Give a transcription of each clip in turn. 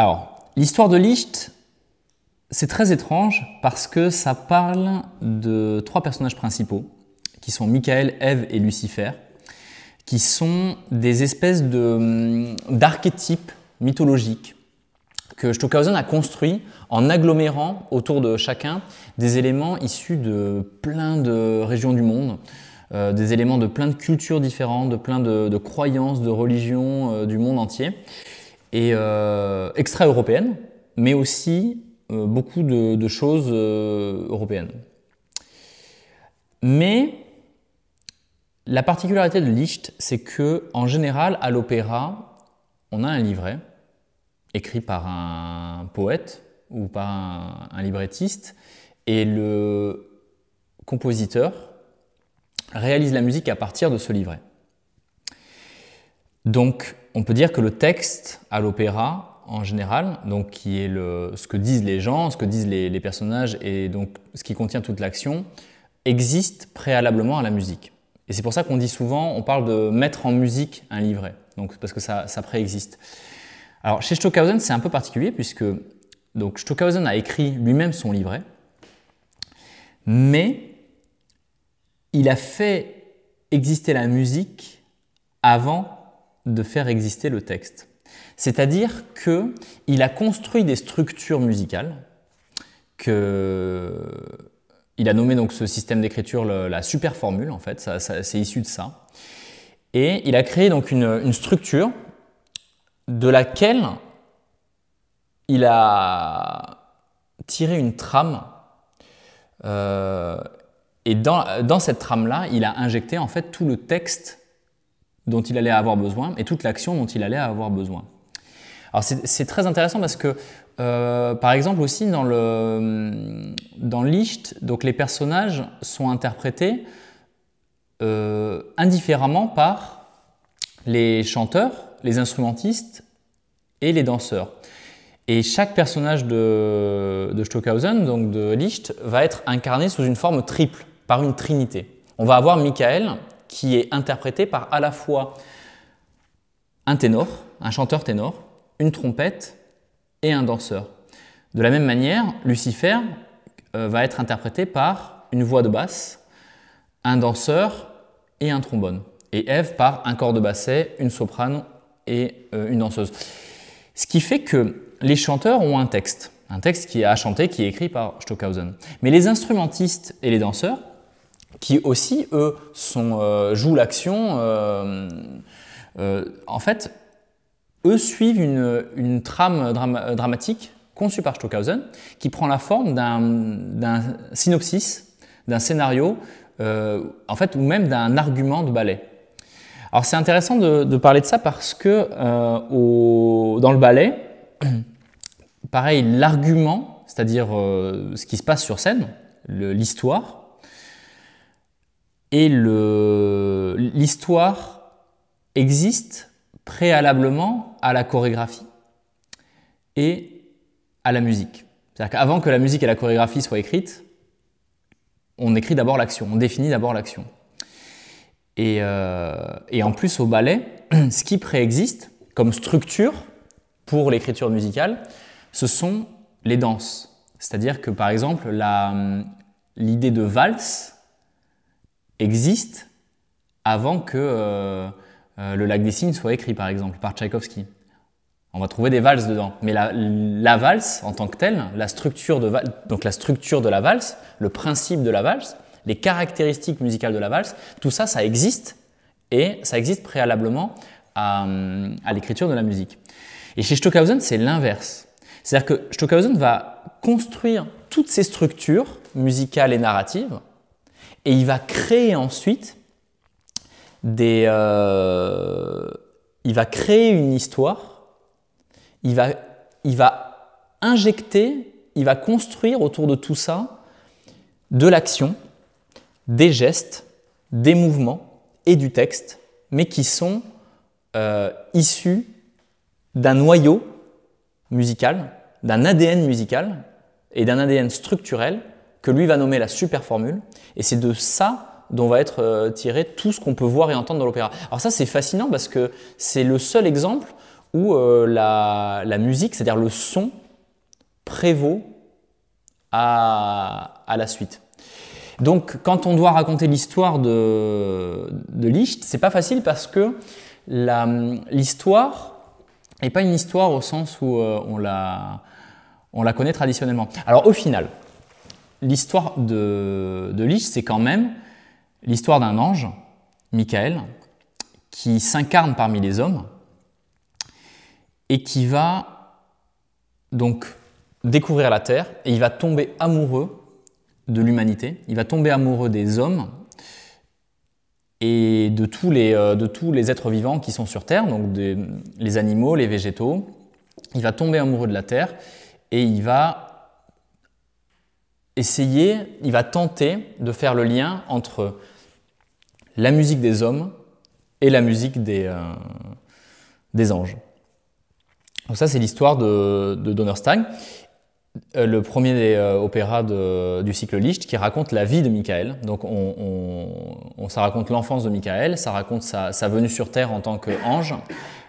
Alors, l'histoire de Licht, c'est très étrange parce que ça parle de trois personnages principaux, qui sont Michael, Ève et Lucifer, qui sont des espèces hum, d'archétypes mythologiques que Stockhausen a construit en agglomérant autour de chacun des éléments issus de plein de régions du monde, euh, des éléments de plein de cultures différentes, de plein de, croyances, de religions euh, du monde entier et euh, extra européenne mais aussi euh, beaucoup de, choses euh, européennes. Mais la particularité de Licht, c'est que en général, à l'opéra, on a un livret écrit par un poète ou par un librettiste, et le compositeur réalise la musique à partir de ce livret. Donc, on peut dire que le texte à l'opéra, en général, donc qui est ce que disent les gens, ce que disent les, personnages et donc ce qui contient toute l'action, existe préalablement à la musique. Et c'est pour ça qu'on dit souvent, on parle de mettre en musique un livret, donc parce que ça, préexiste. Alors chez Stockhausen, c'est un peu particulier puisque donc Stockhausen a écrit lui-même son livret, mais il a fait exister la musique avant de faire exister le texte. C'est-à-dire qu'il a construit des structures musicales, que... il a nommé donc ce système d'écriture la super formule, en fait, c'est issu de ça. Et il a créé donc une, structure de laquelle il a tiré une trame euh, et dans, dans cette trame-là, il a injecté en fait tout le texte dont il allait avoir besoin et toute l'action dont il allait avoir besoin. c'est très intéressant parce que, euh, par exemple aussi dans le dans Licht, donc les personnages sont interprétés euh, indifféremment par les chanteurs, les instrumentistes et les danseurs. Et chaque personnage de, de Stockhausen, donc de Licht, va être incarné sous une forme triple, par une trinité. On va avoir Michael, qui est interprété par à la fois un ténor, un chanteur ténor, une trompette et un danseur. De la même manière, Lucifer euh, va être interprété par une voix de basse, un danseur et un trombone. Et Eve par un corps de basset, une soprano et euh, une danseuse. Ce qui fait que les chanteurs ont un texte, un texte qui est à chanter, qui est écrit par Stockhausen. Mais les instrumentistes et les danseurs qui aussi, eux, euh, jouent l'action. Euh, euh, en fait, eux suivent une, trame dramatique conçue par Stockhausen qui prend la forme d'un synopsis, d'un scénario, en fait, ou même d'un argument de ballet. Alors c'est intéressant de, parler de ça parce que dans le ballet, pareil, l'argument, c'est-à-dire ce qui se passe sur scène, l'histoire, et l'histoire existe préalablement à la chorégraphie et à la musique. C'est-à-dire qu'avant que la musique et la chorégraphie soient écrites, on écrit d'abord l'action, on définit d'abord l'action. Et, euh, et, en plus, au ballet, ce qui préexiste comme structure pour l'écriture musicale, ce sont les danses. C'est-à-dire que par exemple, hum, l'idée de valse, existe avant que euh, euh, le lac des signes soit écrit, par exemple, par Tchaïkovski. On va trouver des valses dedans. Mais la, valse en tant que telle, la structure, de, donc la structure de la valse, le principe de la valse, les caractéristiques musicales de la valse, tout ça, ça existe et ça existe préalablement à, euh, l'écriture de la musique. Et chez Stockhausen, c'est l'inverse. C'est-à-dire que Stockhausen va construire toutes ces structures musicales et narratives et il va créer ensuite des. Euh, il va créer une histoire, il va, il va injecter, il va construire autour de tout ça de l'action, des gestes, des mouvements et du texte, mais qui sont euh, issus d'un noyau musical, d'un ADN musical et d'un ADN structurel que lui va nommer la super formule. Et c'est de ça dont va être euh, tiré tout ce qu'on peut voir et entendre dans l'opéra. Alors ça, c'est fascinant parce que c'est le seul exemple où euh, la, musique, c'est-à-dire le son, prévaut à, la suite. Donc, quand on doit raconter l'histoire de, de Liszt, c'est pas facile parce que l'histoire n'est pas une histoire au sens où euh, on, on la connaît traditionnellement. Alors, au final, l'histoire de, de Lich, c'est quand même l'histoire d'un ange, Michael, qui s'incarne parmi les hommes et qui va donc découvrir la Terre et il va tomber amoureux de l'humanité, il va tomber amoureux des hommes et de tous les, euh, de tous les êtres vivants qui sont sur Terre, donc les animaux, les végétaux. Il va tomber amoureux de la Terre et il va essayer, il va tenter de faire le lien entre la musique des hommes et la musique des, euh, des anges. Donc ça, c'est l'histoire de, de euh, le premier des euh, opéras du cycle Liszt, qui raconte la vie de Michael. Donc on, ça raconte l'enfance de Michael, ça raconte sa, venue sur Terre en tant qu'ange,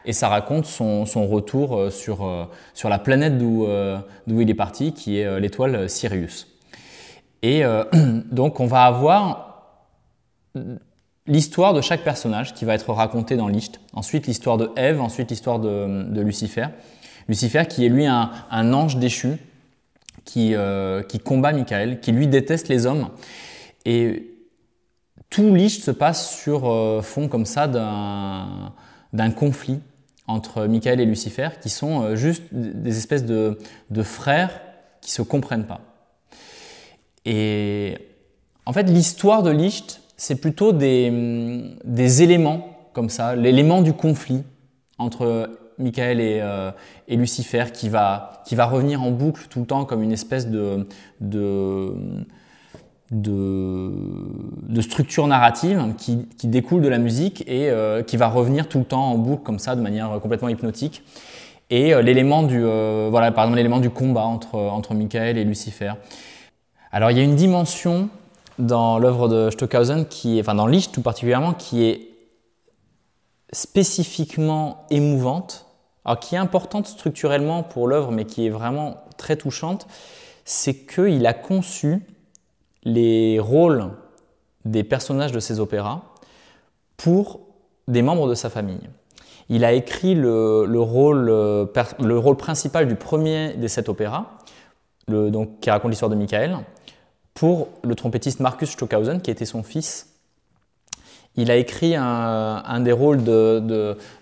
et ça raconte son, retour sur, sur la planète d'où il est parti, qui est l'étoile Sirius. Et euh, donc on va avoir l'histoire de chaque personnage qui va être racontée dans Licht, ensuite l'histoire de Ève, ensuite l'histoire de, Lucifer. Lucifer qui est lui un, ange déchu qui, euh, qui combat Michael, qui lui déteste les hommes. Et tout Licht se passe sur euh, fond comme ça d'un conflit entre Michael et Lucifer qui sont juste des espèces de, de frères qui se comprennent pas. Et en fait, l'histoire de Licht, c'est plutôt mm, des, éléments comme ça, l'élément du conflit entre Michael et, euh, Lucifer qui va, revenir en boucle tout le temps comme une espèce de, de, mm, structure narrative qui, qui, découle de la musique et euh, qui va revenir tout le temps en boucle comme ça de manière euh, complètement hypnotique. Et l'élément du, combat entre, entre Michael et Lucifer. Alors il y a une dimension dans l'œuvre de Stockhausen, qui enfin dans Licht tout particulièrement, qui est spécifiquement émouvante, qui est importante structurellement pour l'œuvre, mais qui est vraiment très touchante, c'est qu'il a conçu les rôles des personnages de ses opéras pour des membres de sa famille. Il a écrit le, euh, rôle, principal du premier des sept opéras, donc, qui raconte l'histoire de Michael, pour le trompettiste Marcus Stockhausen, qui était son fils. Il a écrit un, des rôles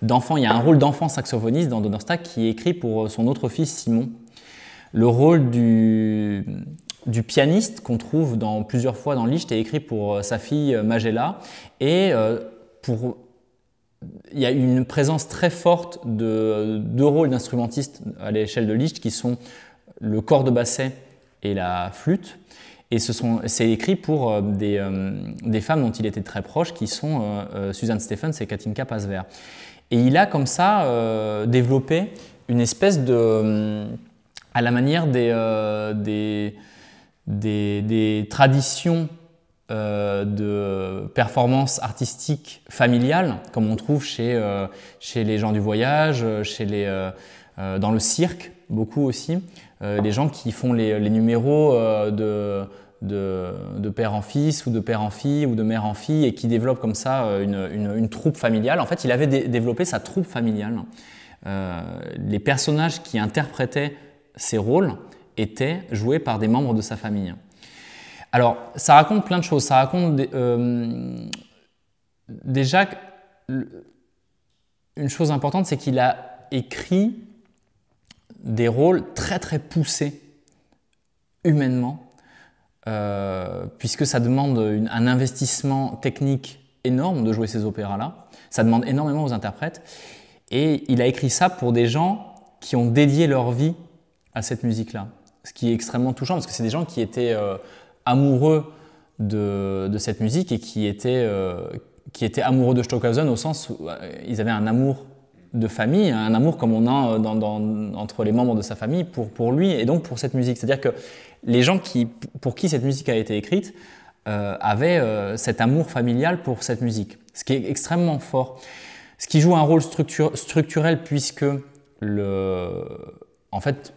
d'enfant. De, il y a un rôle d'enfant saxophoniste dans Donnerstag qui est écrit pour son autre fils Simon. Le rôle du, du pianiste qu'on trouve dans, plusieurs fois dans Licht est écrit pour euh, sa fille euh, Magella. Et euh, pour il y a une présence très forte de deux rôles d'instrumentistes à l'échelle de Licht qui sont le corps de basset et la flûte. Et c'est écrit pour euh, des, euh, des, femmes dont il était très proche, qui sont euh, Suzanne Stephens et Katinka Pasver. Et il a comme ça développé une espèce de... à la manière des, des, des, traditions de performance artistique familiale, comme on trouve chez, chez les gens du voyage, chez les, euh, dans le cirque, beaucoup aussi. Euh, les gens qui font les, numéros euh, de, de, père en fils ou de père en fille ou de mère en fille et qui développent comme ça une, une, troupe familiale. En fait, il avait développé sa troupe familiale. les personnages qui interprétaient ces rôles étaient joués par des membres de sa famille. Alors, ça raconte plein de choses. Ça raconte déjà une chose importante, c'est qu'il a écrit des rôles très très poussés humainement, euh, puisque ça demande un investissement technique énorme de jouer ces opéras-là, ça demande énormément aux interprètes, et il a écrit ça pour des gens qui ont dédié leur vie à cette musique-là, ce qui est extrêmement touchant, parce que c'est des gens qui étaient euh, amoureux de, cette musique et qui étaient, euh, qui étaient amoureux de Stockhausen au sens où ils avaient un amour de famille, un amour comme on a euh, entre les membres de sa famille pour, pour lui et donc pour cette musique. C'est-à-dire que les gens qui, pour qui cette musique a été écrite euh, avaient euh, cet amour familial pour cette musique, ce qui est extrêmement fort, ce qui joue un rôle structurel puisque le, en fait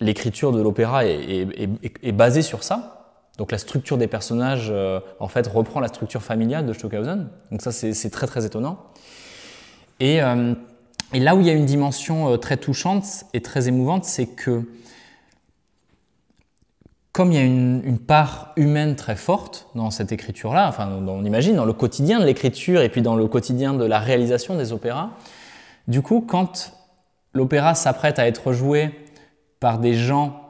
l'écriture de l'opéra est, basée sur ça. Donc la structure des personnages en fait reprend la structure familiale de Stockhausen. Donc ça c'est très très étonnant. Et et là où il y a une dimension euh, très touchante et très émouvante, c'est que comme il y a une, part humaine très forte dans cette écriture-là, enfin, on imagine dans le quotidien de l'écriture et puis dans le quotidien de la réalisation des opéras, du coup, quand l'opéra s'apprête à être joué par des gens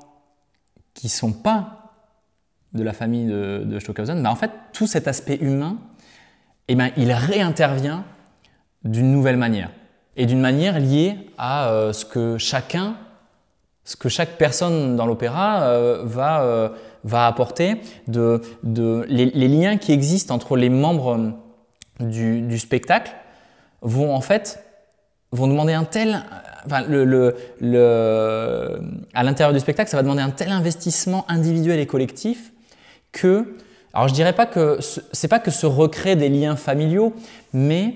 qui ne sont pas de la famille de, de Stockhausen, bah, en fait, tout cet aspect humain, eh ben, il réintervient d'une nouvelle manière et d'une manière liée à euh, ce que chacun, ce que chaque personne dans l'opéra euh, va, euh, va apporter, de, de les, liens qui existent entre les membres du, spectacle vont en fait vont demander un tel, le, le, à l'intérieur du spectacle, ça va demander un tel investissement individuel et collectif que, alors je dirais pas que c'est pas que se recréer des liens familiaux, mais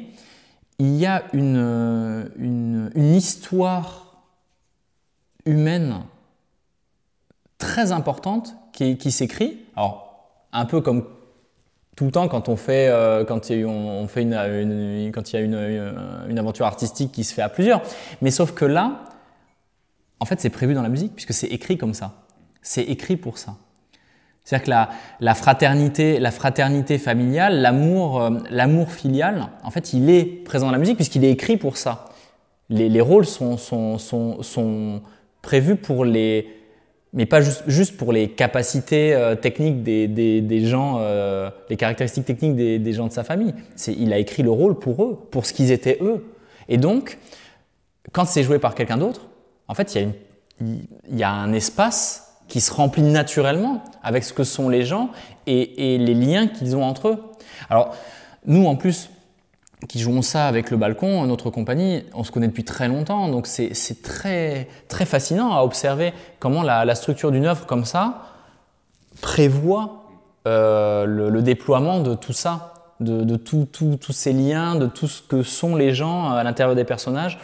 il y a euh, une, histoire humaine très importante qui, s'écrit. Alors, un peu comme tout le temps quand on fait, euh, quand il on, fait il a euh, une, aventure artistique qui se fait à plusieurs. Mais sauf que là, en fait, c'est prévu dans la musique puisque c'est écrit comme ça. C'est écrit pour ça. C'est-à-dire que la, fraternité, la fraternité familiale, l'amour, euh, l'amour filial, en fait, il est présent dans la musique puisqu'il est écrit pour ça. Les, rôles sont, sont, sont, sont, prévus pour les, mais pas juste, juste pour les capacités euh, techniques des, des, gens, euh, les caractéristiques techniques des, gens de sa famille. C'est, il a écrit le rôle pour eux, pour ce qu'ils étaient eux. Et donc, quand c'est joué par quelqu'un d'autre, en fait, il y a un espace qui se remplit naturellement avec ce que sont les gens et, les liens qu'ils ont entre eux. Alors, nous, en plus, qui jouons ça avec le balcon, notre compagnie, on se connaît depuis très longtemps, donc c'est très, très fascinant à observer comment la, structure d'une œuvre comme ça prévoit euh, le, déploiement de tout ça, de, tous ces liens, de tout ce que sont les gens à l'intérieur des personnages,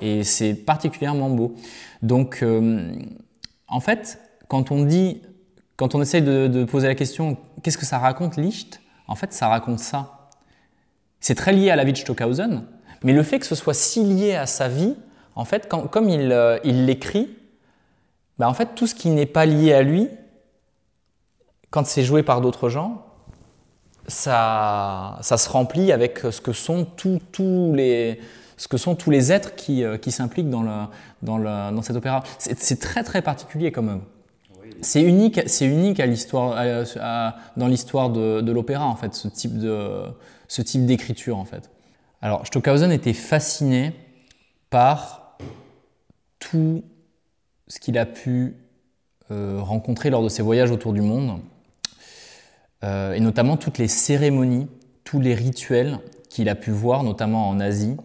et c'est particulièrement beau. Donc, euh, en fait, quand on dit, quand on essaye de, poser la question, qu'est-ce que ça raconte Licht En fait, ça raconte ça. C'est très lié à la vie de Stockhausen, mais le fait que ce soit si lié à sa vie, en fait, comme il euh, l'écrit, bah, en fait, tout ce qui n'est pas lié à lui, quand c'est joué par d'autres gens, ça, ça se remplit avec ce que sont tous les, ce que sont tous les êtres qui, euh, qui s'impliquent dans, le, dans, le, dans cet opéra. C'est très très particulier comme même c'est unique, dans l'histoire de, l'opéra en fait, ce type d'écriture en fait. Alors Stockhausen était fasciné par tout ce qu'il a pu euh, rencontrer lors de ses voyages autour du monde, euh, et notamment toutes les cérémonies, tous les rituels qu'il a pu voir, notamment en Asie,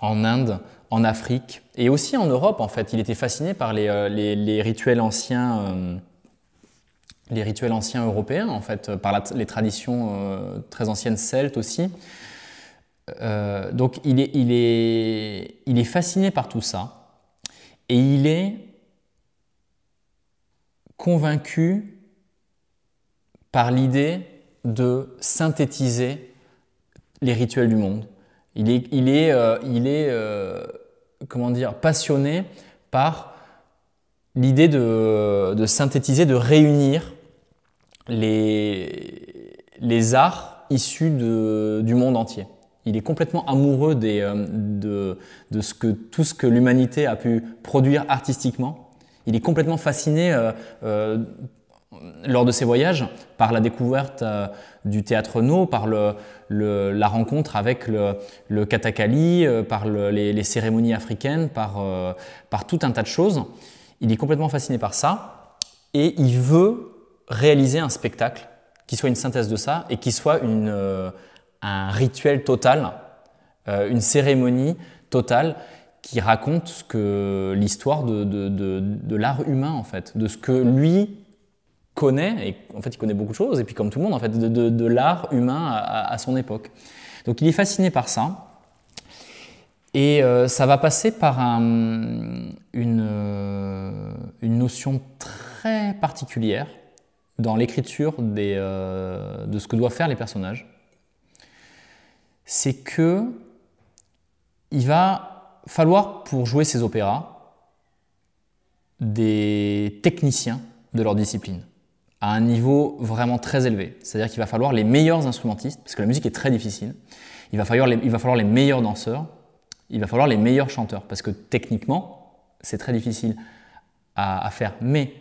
en Inde, en Afrique et aussi en Europe en fait. Il était fasciné par les, euh, rituels anciens, euh, les rituels anciens européens en fait, par les traditions euh, très anciennes celtes aussi. donc il est, fasciné par tout ça et il est convaincu par l'idée de synthétiser les rituels du monde. Il est, il est, il est comment dire, passionné par l'idée de, synthétiser, de réunir les, les arts issus du monde entier. Il est complètement amoureux des, euh, de, tout ce que l'humanité a pu produire artistiquement. Il est complètement fasciné euh, euh, lors de ses voyages, par la découverte euh, du théâtre No, par la rencontre avec le, katakali, euh, par les, cérémonies africaines, euh, par, tout un tas de choses. Il est complètement fasciné par ça et il veut réaliser un spectacle qui soit une synthèse de ça et qui soit un rituel total, une cérémonie totale qui raconte l'histoire de, de l'art humain en fait, de ce que lui connaît, et en fait il connaît beaucoup de choses, et puis comme tout le monde, en fait, de, l'art humain à, son époque. Donc il est fasciné par ça, et euh, ça va passer par un, une, euh, une, notion très particulière dans l'écriture euh, de ce que doivent faire les personnages. C'est que il va falloir pour jouer ces opéras des techniciens de leur discipline à un niveau vraiment très élevé. C'est-à-dire qu'il va falloir les meilleurs instrumentistes, parce que la musique est très difficile. Il va falloir les, il va falloir les meilleurs danseurs, il va falloir les meilleurs chanteurs, parce que techniquement, c'est très difficile à, à, faire. Mais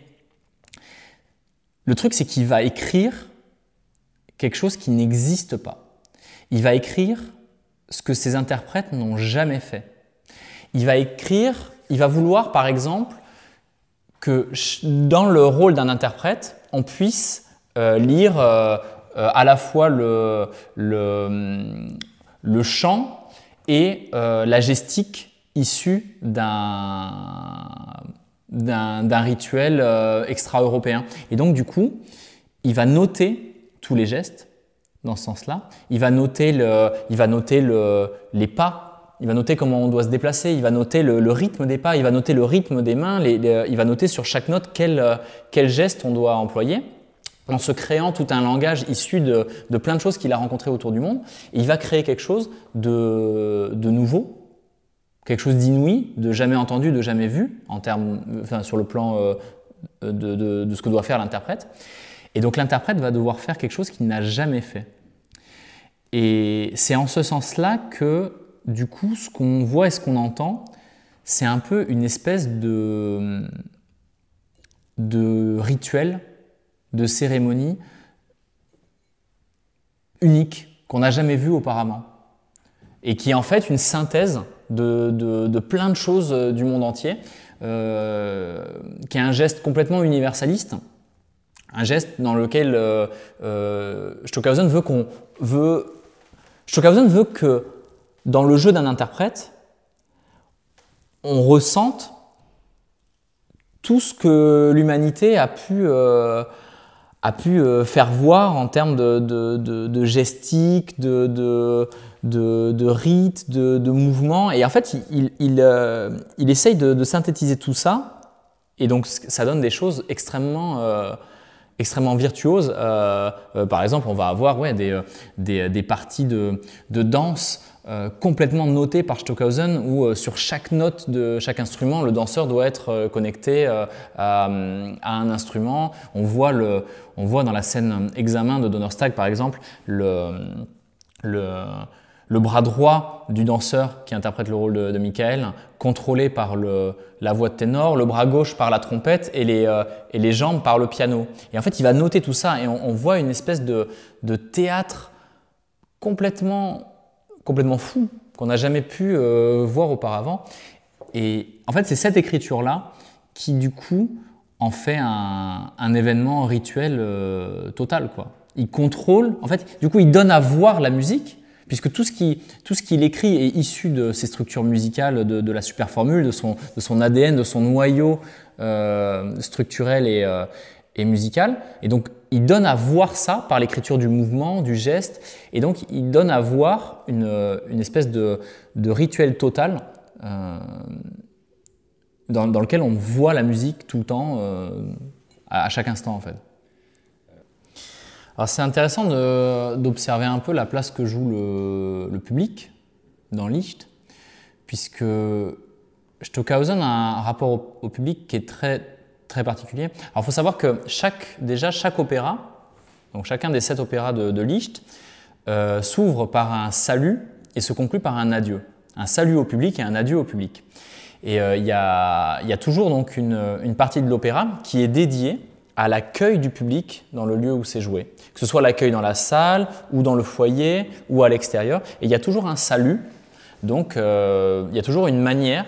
le truc, c'est qu'il va écrire quelque chose qui n'existe pas. Il va écrire ce que ses interprètes n'ont jamais fait. Il va écrire, il va vouloir, par exemple, que dans le rôle d'un interprète, on puisse euh, lire euh, euh, à la fois le, le, mm, le chant et la gestique issue d'un rituel extra-européen. Et donc du coup, il va noter tous les gestes dans ce sens-là. Il va noter, le, il va noter les pas il va noter comment on doit se déplacer, il va noter le, rythme des pas, il va noter le rythme des mains, les, euh, il va noter sur chaque note quel, euh, quel geste on doit employer en se créant tout un langage issu de, plein de choses qu'il a rencontrées autour du monde. il va créer quelque chose de, nouveau, quelque chose d'inouï, de jamais entendu, de jamais vu, en termes, enfin, sur le plan euh, de, de, ce que doit faire l'interprète. Et donc l'interprète va devoir faire quelque chose qu'il n'a jamais fait. Et c'est en ce sens-là que du coup, ce qu'on voit et ce qu'on entend, c'est un peu une espèce de, de rituel, de cérémonie unique qu'on n'a jamais vu auparavant et qui est en fait une synthèse de, de, plein de choses euh, du monde entier, euh, qui est un geste complètement universaliste, un geste dans lequel euh, euh veut qu'on veut Stockhausen veut que dans le jeu d'un interprète, on ressent tout ce que l'humanité a pu, euh, euh, faire voir en termes de, de, gestique, de, de, rites, de, mouvements. Et en fait, il, il, il euh, essaye de, synthétiser tout ça. Et donc, ça donne des choses extrêmement extrêmement virtuose. Euh, euh, par exemple, on va avoir des, euh, des, parties de, danse complètement notées par Stockhausen où sur chaque note de chaque instrument, le danseur doit être connecté à, un instrument. On voit, le, on voit dans la scène examen de Donnerstag, par exemple, le, le le bras droit du danseur qui interprète le rôle de, Michael, contrôlé par la voix de ténor, le bras gauche par la trompette euh, et les, jambes par le piano. Et en fait, il va noter tout ça et on, voit une espèce de, théâtre complètement, complètement fou qu'on n'a jamais pu euh, voir auparavant. Et en fait, c'est cette écriture-là qui, du coup, en fait un, événement rituel euh, total. Quoi. Il contrôle, en fait, du coup, il donne à voir la musique puisque tout ce qu'il écrit est issu de ses structures musicales, de, la super formule, de son, de son ADN, de son noyau euh, structurel euh, et, musical. Et donc, il donne à voir ça par l'écriture du mouvement, du geste, et donc il donne à voir une, espèce de, de, rituel total euh, dans, dans, lequel on voit la musique tout le temps, à chaque instant en fait c'est intéressant d'observer un peu la place que joue le, public dans Licht, puisque Stockhausen a un rapport au, public qui est très, très particulier. Alors il faut savoir que chaque, déjà chaque opéra, donc chacun des sept opéras de, de Licht, euh, s'ouvre par un salut et se conclut par un adieu. Un salut au public et un adieu au public. Et euh, il y, y, a toujours donc une, une partie de l'opéra qui est dédiée à l'accueil du public dans le lieu où c'est joué, que ce soit l'accueil dans la salle ou dans le foyer ou à l'extérieur. Et il y a toujours un salut, donc euh, il y a toujours une manière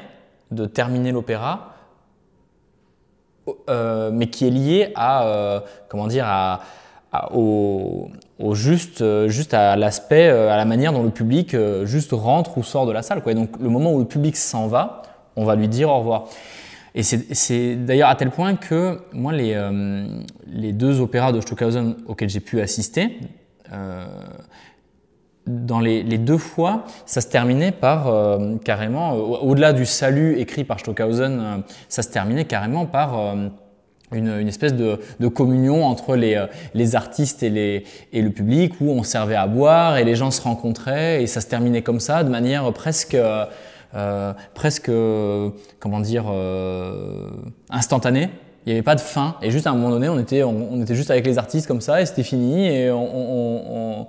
de terminer l'opéra, euh, mais qui est liée à, euh, comment dire, à, au, juste, juste à l'aspect, à la manière dont le public juste rentre ou sort de la salle. Quoi. donc le moment où le public s'en va, on va lui dire au revoir. Et c'est d'ailleurs à tel point que moi, euh, les, deux opéras de Stockhausen auxquels j'ai pu assister, euh, dans les, deux fois, ça se terminait par euh, carrément, au-delà du salut écrit par Stockhausen, ça se terminait carrément par... Une, espèce de, communion entre les, les, artistes et, les, et le public où on servait à boire et les gens se rencontraient et ça se terminait comme ça, de manière presque euh, presque, euh, comment dire, euh, instantané. Il n'y avait pas de fin. Et juste à un moment donné, on était, on, était juste avec les artistes comme ça et c'était fini et on,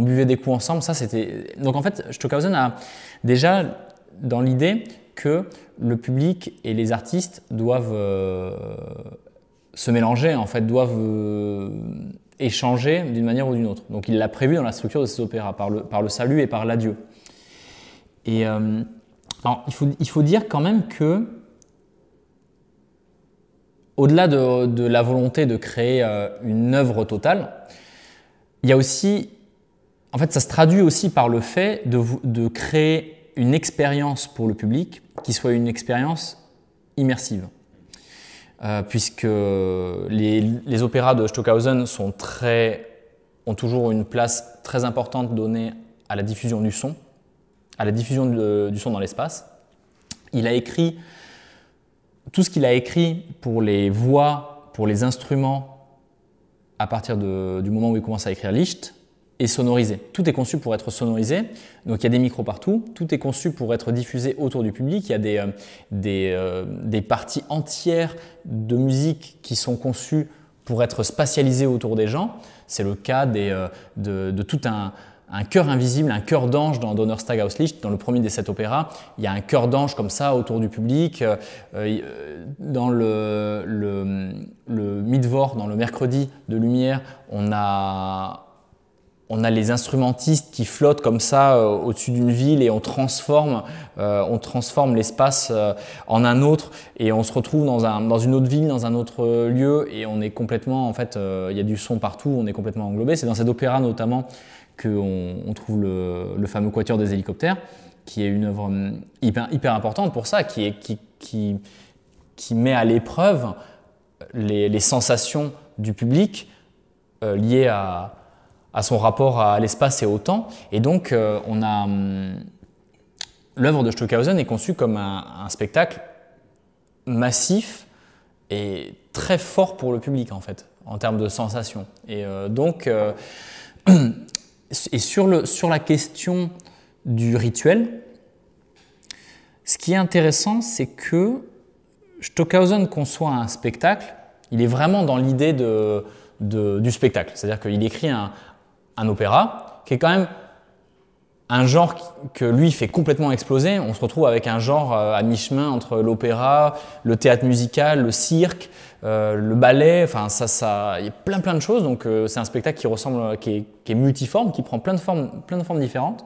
buvait des coups ensemble. Ça, c'était. Donc en fait, Stockhausen a déjà dans l'idée que le public et les artistes doivent se mélanger, en fait, doivent échanger d'une manière ou d'une autre. Donc il l'a prévu dans la structure de ses opéras, par le, par le salut et par l'adieu. Et il faut, dire quand même que, au-delà de, la volonté de créer euh, une œuvre totale, il y a aussi. En fait, ça se traduit aussi par le fait de, de créer une expérience pour le public qui soit une expérience immersive. Euh, puisque les, opéras de Stockhausen sont très, ont toujours une place très importante donnée à la diffusion du son à la diffusion du son dans l'espace. Il a écrit tout ce qu'il a écrit pour les voix, pour les instruments, à partir du moment où il commence à écrire Licht, est sonorisé. Tout est conçu pour être sonorisé. Donc il y a des micros partout, tout est conçu pour être diffusé autour du public. Il y a des, euh, euh, des, parties entières de musique qui sont conçues pour être spatialisées autour des gens. C'est le cas des, euh, de, de tout un un cœur invisible, un cœur d'ange dans Donnerstag Auslicht, dans le premier des sept opéras. Il y a un cœur d'ange comme ça autour du public. Euh, euh, dans le, le, Midvor, dans le mercredi de lumière, on a, on a les instrumentistes qui flottent comme ça euh, au-dessus d'une ville et on transforme, on transforme l'espace en un autre et on se retrouve dans, dans une autre ville, dans un autre lieu et on est complètement, en fait, il y a du son partout, on est complètement englobé. C'est dans cet opéra notamment qu'on trouve le, fameux quatuor des hélicoptères, qui est une œuvre hum, hyper, hyper importante pour ça, qui, est, qui, qui, met à l'épreuve les, sensations du public euh, liées à, à, son rapport à l'espace et au temps. Et donc, euh, on a hum, l'œuvre de Stockhausen est conçue comme un, spectacle massif et très fort pour le public en fait, en termes de sensations. Et euh, donc et sur, le, sur la question du rituel, ce qui est intéressant, c'est que Stockhausen conçoit un spectacle, il est vraiment dans l'idée de, du spectacle. C'est-à-dire qu'il écrit un opéra qui est quand même un genre que lui fait complètement exploser. On se retrouve avec un genre euh, à mi-chemin entre l'opéra, le théâtre musical, le cirque, euh, le ballet. Enfin, ça, ça, il y a plein, plein de choses. Donc, euh, c'est un spectacle qui ressemble, qui est, qui est, multiforme, qui prend plein de formes, plein de formes différentes.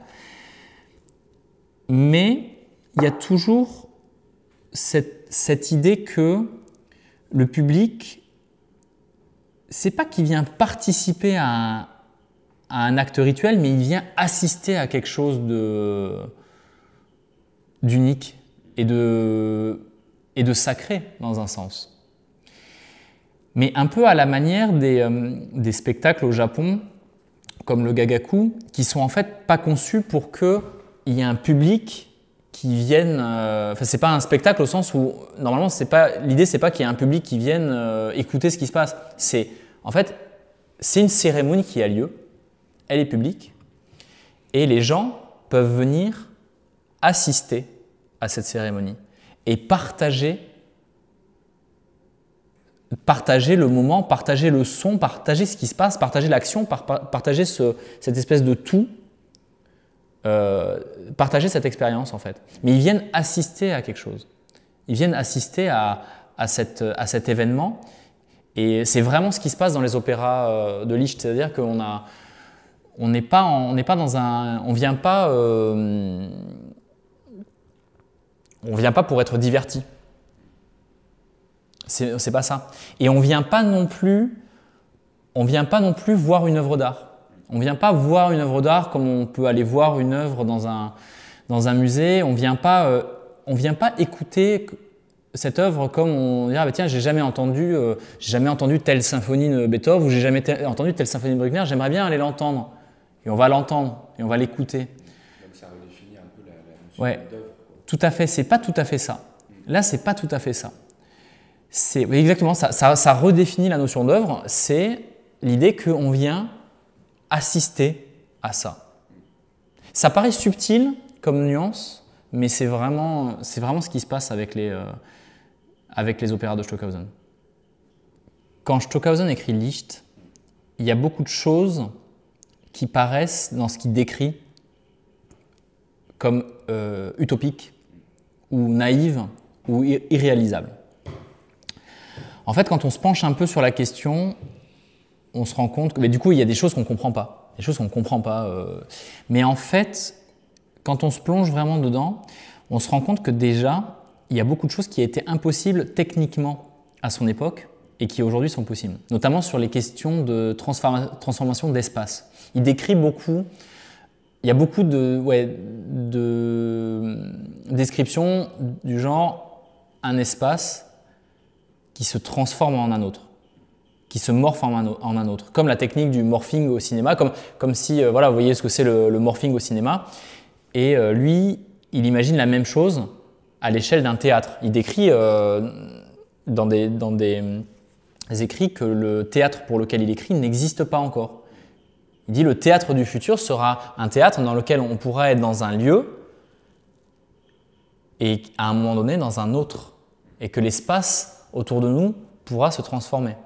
Mais il y a toujours cette, idée que le public, c'est pas qu'il vient participer à un, à un acte rituel, mais il vient assister à quelque chose de d'unique et de, sacré dans un sens. Mais un peu à la manière euh, des, spectacles au Japon, comme le gagaku, qui sont en fait pas conçus pour qu'il y ait un public qui vienne. Euh, enfin, c'est pas un spectacle au sens où normalement c'est pas l'idée, c'est pas qu'il y ait un public qui vienne euh, écouter ce qui se passe. C'est en fait c'est une cérémonie qui a lieu elle est publique, et les gens peuvent venir assister à cette cérémonie et partager, partager le moment, partager le son, partager ce qui se passe, partager l'action, partager cette espèce de tout, euh, partager cette expérience en fait. Mais ils viennent assister à quelque chose. Ils viennent assister à, à, cette, à cet événement. Et c'est vraiment ce qui se passe dans les opéras euh, de Licht. c'est-à-dire qu'on a, on n'est pas, on n'est pas dans un, on vient pas, euh, on vient pas pour être diverti. C'est, pas ça. Et on vient pas non plus, on vient pas non plus voir une œuvre d'art. On vient pas voir une œuvre d'art comme on peut aller voir une œuvre dans un, dans un musée. On vient pas, euh, on vient pas écouter cette œuvre comme on dirait bah, tiens j'ai jamais entendu euh, jamais entendu telle symphonie de Beethoven ou j'ai jamais entendu telle symphonie de Bruckner j'aimerais bien aller l'entendre et on va l'entendre et on va l'écouter. ça redéfinit un peu la, la ouais. d'œuvre. Tout à fait, c'est pas tout à fait ça. Mm. Là, c'est pas tout à fait ça. C'est exactement ça, ça, redéfinit la notion d'œuvre, c'est l'idée qu'on vient assister à ça. Ça paraît subtil comme nuance, mais c'est vraiment, c'est vraiment ce qui se passe avec les, euh, avec les opéras de Stockhausen. Quand Stockhausen écrit Licht, il y a beaucoup de choses qui paraissent, dans ce qu'il décrit, comme euh, utopiques ou naïve ou irréalisable. En fait, quand on se penche un peu sur la question, on se rend compte que mais du coup, il y a des choses qu'on ne comprend pas. Des choses qu'on comprend pas. Euh. Mais en fait, quand on se plonge vraiment dedans, on se rend compte que déjà, il y a beaucoup de choses qui étaient impossibles techniquement à son époque et qui aujourd'hui sont possibles, notamment sur les questions de transformation d'espace. Il décrit beaucoup, il y a beaucoup de, de descriptions du genre un espace qui se transforme en un autre qui se morphe en un, autre, comme la technique du morphing au cinéma, comme, comme si, euh, voilà, vous voyez ce que c'est le, morphing au cinéma. Et euh, lui, il imagine la même chose à l'échelle d'un théâtre. Il décrit euh, dans, des, dans des écrits que le théâtre pour lequel il écrit n'existe pas encore. Il dit le théâtre du futur sera un théâtre dans lequel on pourra être dans un lieu et à un moment donné dans un autre, et que l'espace autour de nous pourra se transformer.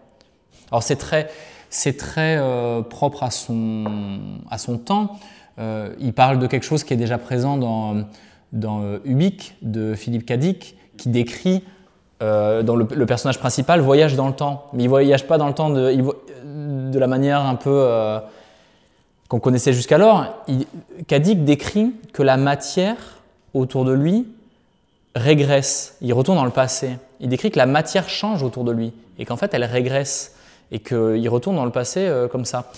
Alors c'est très, c'est très euh, propre à son, à son temps. Euh, il parle de quelque chose qui est déjà présent dans, dans euh, Ubik de Philippe Cadic, qui décrit dans le, personnage principal voyage dans le temps, mais il voyage pas dans le temps de, de la manière un peu qu'on connaissait jusqu'alors, Kadik décrit que la matière autour de lui régresse, il retourne dans le passé. Il décrit que la matière change autour de lui et qu'en fait elle régresse et qu'il retourne dans le passé euh, comme ça.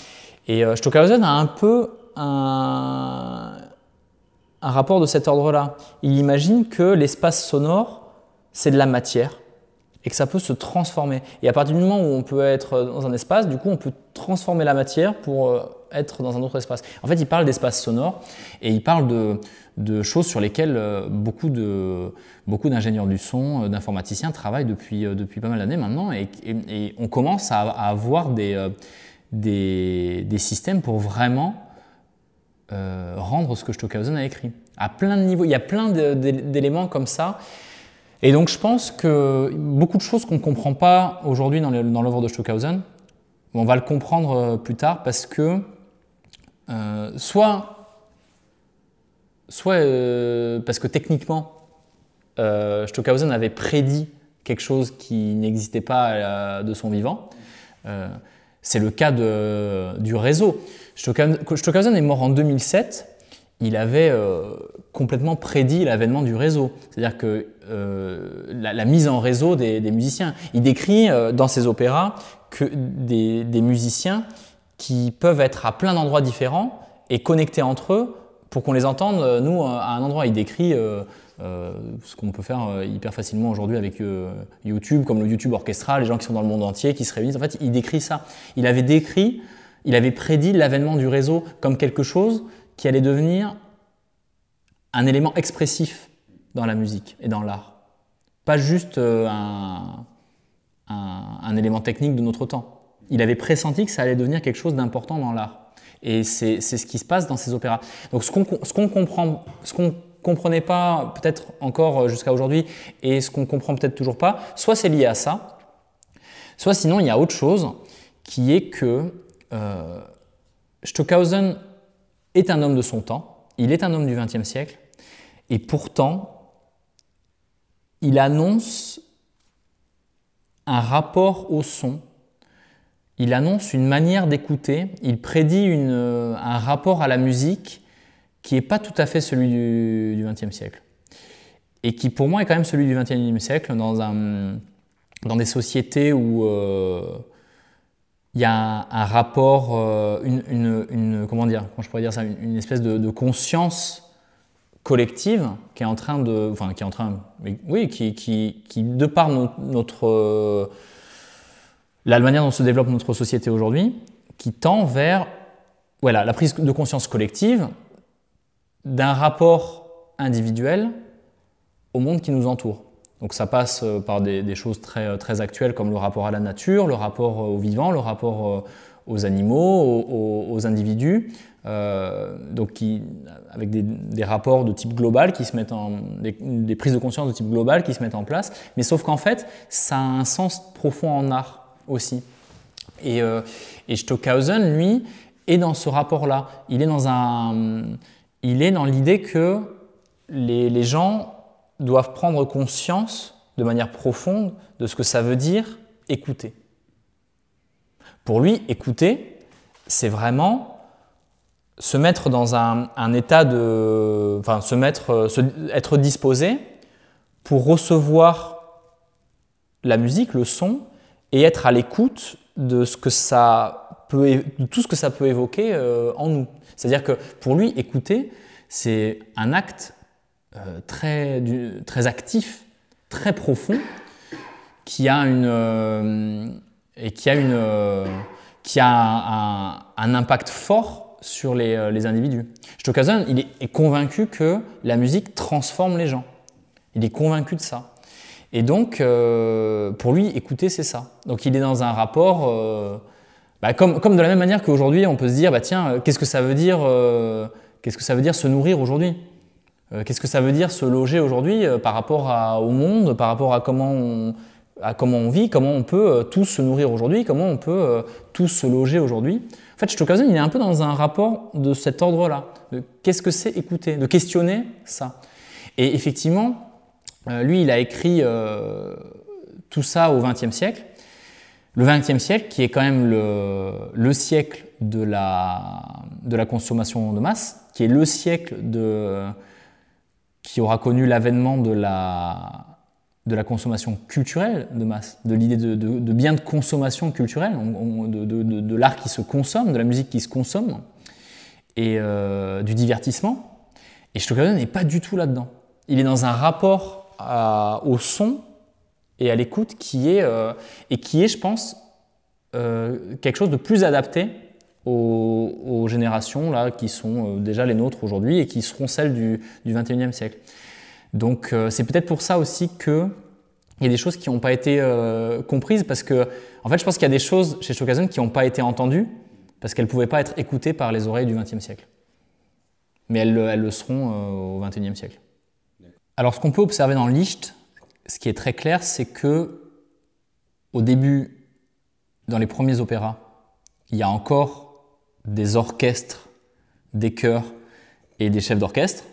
Et euh, Stockhausen a un peu un, rapport de cet ordre-là. Il imagine que l'espace sonore, c'est de la matière et que ça peut se transformer. Et à partir du moment où on peut être dans un espace, du coup, on peut transformer la matière pour euh, être dans un autre espace. En fait, il parle d'espace sonore et il parle de, de choses sur lesquelles euh, beaucoup de beaucoup d'ingénieurs du son, euh, d'informaticiens travaillent depuis, euh, depuis pas mal d'années maintenant et, on commence à, avoir des, des, des, systèmes pour vraiment rendre ce que Stockhausen a écrit. À plein de niveaux, il y a plein d'éléments comme ça. Et donc je pense que beaucoup de choses qu'on ne comprend pas aujourd'hui dans l'œuvre de Stockhausen, on va le comprendre plus tard parce que euh, soit, soit euh, parce que techniquement, euh, Stockhausen avait prédit quelque chose qui n'existait pas de son vivant. c'est le cas du réseau. Stockhausen est mort en 2007. Il avait complètement prédit l'avènement du réseau, c'est-à-dire que la, mise en réseau des, musiciens. Il décrit dans ses opéras que des musiciens qui peuvent être à plein d'endroits différents et connectés entre eux pour qu'on les entende. Euh, nous, euh, à un endroit, il décrit euh, ce qu'on peut faire hyper facilement aujourd'hui avec YouTube, comme le YouTube orchestral, les gens qui sont dans le monde entier, qui se réunissent. En fait, il décrit ça. Il avait décrit, il avait prédit l'avènement du réseau comme quelque chose qui allait devenir un élément expressif dans la musique et dans l'art. Pas juste un élément technique de notre temps il avait pressenti que ça allait devenir quelque chose d'important dans l'art. Et c'est ce qui se passe dans ces opéras. Donc ce qu'on qu'on comprend, ce qu'on comprenait pas peut-être encore euh, jusqu'à aujourd'hui et ce qu'on comprend peut-être toujours pas, soit c'est lié à ça, soit sinon il y a autre chose qui est que euh, Stockhausen est un homme de son temps, il est un homme du XXe siècle, et pourtant il annonce un rapport au son il annonce une manière d'écouter, il prédit euh, un rapport à la musique qui n'est pas tout à fait celui du XXe siècle. Et qui pour moi est quand même celui du XXIe siècle dans, un, dans des sociétés où euh, il y a un, rapport, euh, une, comment dire, comment je pourrais dire ça, une, espèce de, conscience collective qui est en train de, enfin qui est en train, oui, qui, qui, qui de par notre la manière dont se développe notre société aujourd'hui, qui tend vers voilà, la prise de conscience collective d'un rapport individuel au monde qui nous entoure. Donc ça passe euh, par des, choses très, euh, très, actuelles comme le rapport à la nature, le rapport euh, au vivant, le rapport aux animaux, aux, individus, donc avec des, rapports de type global qui se mettent en, des prises de conscience de type global qui se mettent en place. Mais sauf qu'en fait, ça a un sens profond en art aussi. Et, euh, et Stockhausen, lui, est dans ce rapport-là. Il est dans un, il est dans l'idée que les, les, gens doivent prendre conscience de manière profonde de ce que ça veut dire écouter. Pour lui, écouter, c'est vraiment se mettre dans un, un état de, enfin, se mettre, être disposé pour recevoir la musique, le son, et être à l'écoute de ce que ça peut, tout ce que ça peut évoquer euh, en nous. C'est-à-dire que pour lui, écouter, c'est un acte euh, très, très actif, très profond, qui a une euh, et qui a une qui a un, impact fort sur les, les individus. Stockhausen, il est convaincu que la musique transforme les gens. Il est convaincu de ça. Et donc, euh, pour lui, écouter, c'est ça. Donc, il est dans un rapport, euh, bah, comme, de la même manière qu'aujourd'hui, on peut se dire, bah, tiens, euh, qu'est-ce que ça veut dire, qu'est-ce que ça veut dire se nourrir aujourd'hui Qu'est-ce que ça veut dire se loger aujourd'hui par rapport au monde, par rapport à comment on, vit, comment on peut tous se nourrir aujourd'hui, comment on peut tous se loger aujourd'hui. En fait, Stockhausen, il est un peu dans un rapport de cet ordre-là, qu'est-ce que c'est écouter, de questionner ça. Et effectivement, euh, lui, il a écrit euh, tout ça au XXe siècle. Le XXe siècle, qui est quand même le, siècle de la, de la, consommation de masse, qui est le siècle de, qui aura connu l'avènement de la, de la, consommation culturelle de masse, de l'idée de, de biens de consommation culturelle, de, l'art qui se consomme, de la musique qui se consomme, et euh, du divertissement. Et Stockhausen n'est pas du tout là-dedans. Il est dans un rapport au son et à l'écoute qui est, euh, et qui est, je pense, euh, quelque chose de plus adapté aux, générations là, qui sont euh, déjà les nôtres aujourd'hui et qui seront celles du, du 21e siècle. Donc c'est peut-être pour ça aussi que il y a des choses qui n'ont pas été comprises parce que, en fait, je pense qu'il y a des choses chez Shokazen qui n'ont pas été entendues parce qu'elles ne pouvaient pas être écoutées par les oreilles du 20 20e siècle. Mais elles, elles le seront au 21 e siècle. Alors, ce qu'on peut observer dans Licht, ce qui est très clair, c'est que au début, dans les premiers opéras, il y a encore des orchestres, des chœurs et des chefs d'orchestre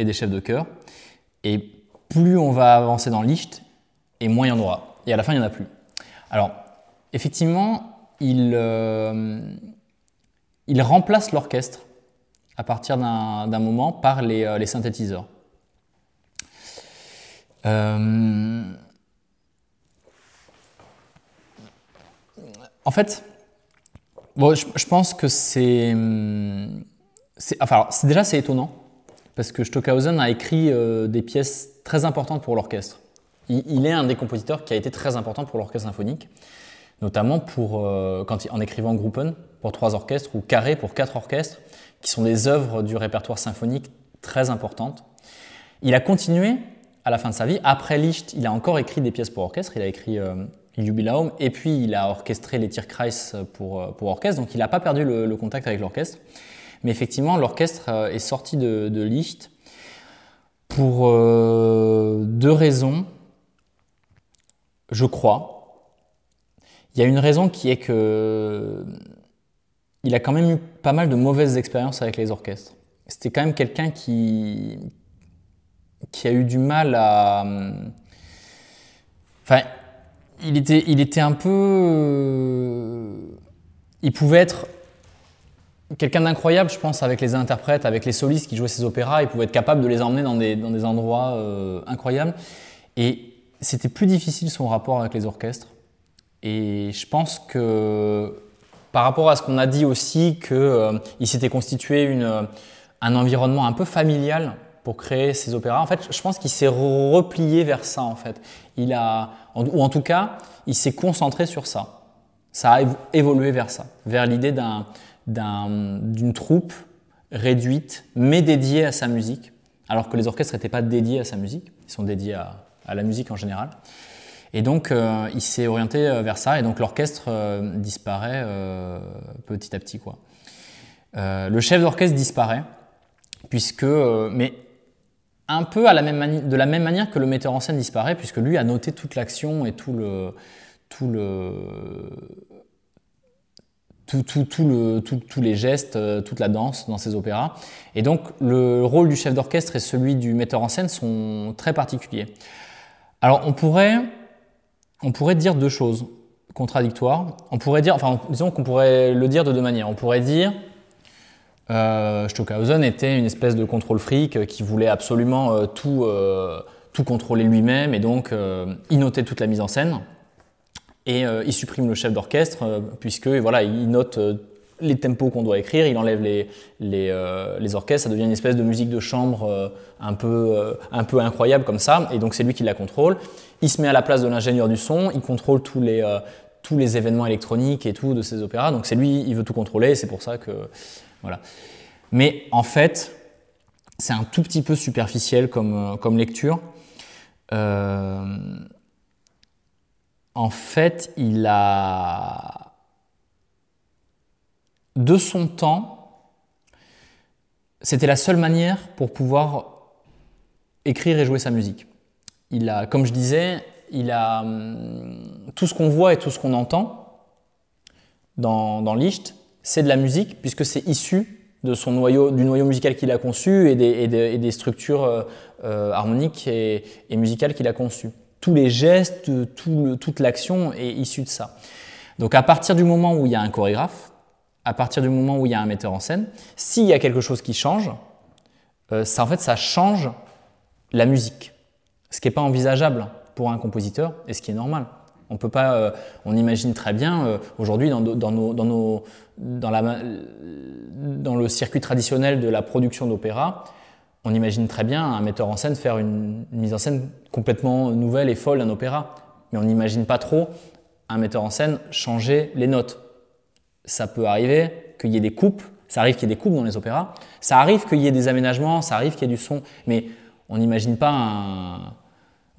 et des chefs de chœur. Et plus on va avancer dans Licht, et moins il y en aura. Et à la fin, il n'y en a plus. Alors, effectivement, il, euh, remplace l'orchestre à partir d'un moment par les euh, synthétiseurs. Euh, en fait, je, pense que c'est. Enfin, déjà, c'est étonnant, parce que Stockhausen a écrit euh, des pièces très importantes pour l'orchestre. Il, est un des compositeurs qui a été très important pour l'orchestre symphonique, notamment pour, euh, en écrivant Gruppen pour trois orchestres ou Carré pour quatre orchestres, qui sont des œuvres du répertoire symphonique très importantes. Il a continué à la fin de sa vie. Après Licht, il a encore écrit des pièces pour orchestre. Il a écrit euh, Jubiläum et puis il a orchestré les Tierkreis pour, euh, pour orchestre. Donc il n'a pas perdu le, contact avec l'orchestre. Mais effectivement, l'orchestre euh, est sorti de, de Licht pour deux raisons, je crois. Il y a une raison qui est que il a quand même eu pas mal de mauvaises expériences avec les orchestres. C'était quand même quelqu'un qui, qui a eu du mal à. Euh, enfin, il était, il était un peu. Euh, il pouvait être quelqu'un d'incroyable, je pense, avec les interprètes, avec les solistes qui jouaient ses opéras. Il pouvait être capable de les emmener dans des, dans des endroits euh, incroyables. Et c'était plus difficile son rapport avec les orchestres. Et je pense que par rapport à ce qu'on a dit aussi, qu'il il s'était constitué une, un environnement un peu familial pour créer ses opéras. En fait, je pense qu'il s'est replié vers ça, en fait. Il a, ou en tout cas, il s'est concentré sur ça. Ça a évolué vers ça, vers l'idée d'une troupe réduite, mais dédiée à sa musique, alors que les orchestres n'étaient pas dédiés à sa musique, ils sont dédiés à, à la musique en général. Et donc, euh, il s'est orienté euh, vers ça, et donc l'orchestre euh, disparaît petit à petit. Quoi. le chef d'orchestre disparaît, puisque, mais un peu de la même manière que le metteur en scène disparaît, puisque lui a noté toute l'action et tout le, tout le, tous les gestes, euh, toute la danse dans ses opéras. Et donc le rôle du chef d'orchestre et celui du metteur en scène sont très particuliers. Alors on pourrait, dire deux choses contradictoires. On pourrait dire, enfin disons qu'on pourrait le dire de deux manières. On pourrait dire euh, Stockhausen était une espèce de contrôle freak euh, qui voulait absolument euh, tout, euh, tout, contrôler lui-même et donc il notait toute la mise en scène. Et il supprime le chef d'orchestre puisque voilà, il note les tempos qu'on doit écrire, il enlève les, les, orchestres, ça devient une espèce de musique de chambre un, peu, un peu incroyable comme ça. Et donc c'est lui qui la contrôle. Il se met à la place de l'ingénieur du son, il contrôle tous les tous les événements électroniques et tout de ses opéras. Donc c'est lui, il veut tout contrôler, c'est pour ça que mais en fait, c'est un tout petit peu superficiel comme, euh, lecture. Euh, en fait, il a de son temps, c'était la seule manière pour pouvoir écrire et jouer sa musique. Il a, comme je disais, il a hum, tout ce qu'on voit et tout ce qu'on entend dans, dans Licht, c'est de la musique, puisque c'est issu de son noyau, du noyau musical qu'il a conçu et des, structures euh, euh, harmoniques et, musicales qu'il a conçues. Tous les gestes, toute l'action est issue de ça. Donc à partir du moment où il y a un chorégraphe, à partir du moment où il y a un metteur en scène, s'il y a quelque chose qui change, euh, ça en fait ça change la musique, ce qui n'est pas envisageable pour un compositeur et ce qui est normal. On peut pas, euh, on imagine très bien euh, aujourd'hui dans, nos, dans, nos, dans, la, dans le circuit traditionnel de la production d'opéra, on imagine très bien un metteur en scène faire une mise en scène complètement nouvelle et folle d'un opéra, mais on n'imagine pas trop un metteur en scène changer les notes. Ça peut arriver qu'il y ait des coupes, ça arrive qu'il y ait des coupes dans les opéras, ça arrive qu'il y ait des aménagements, ça arrive qu'il y ait du son, mais on n'imagine pas un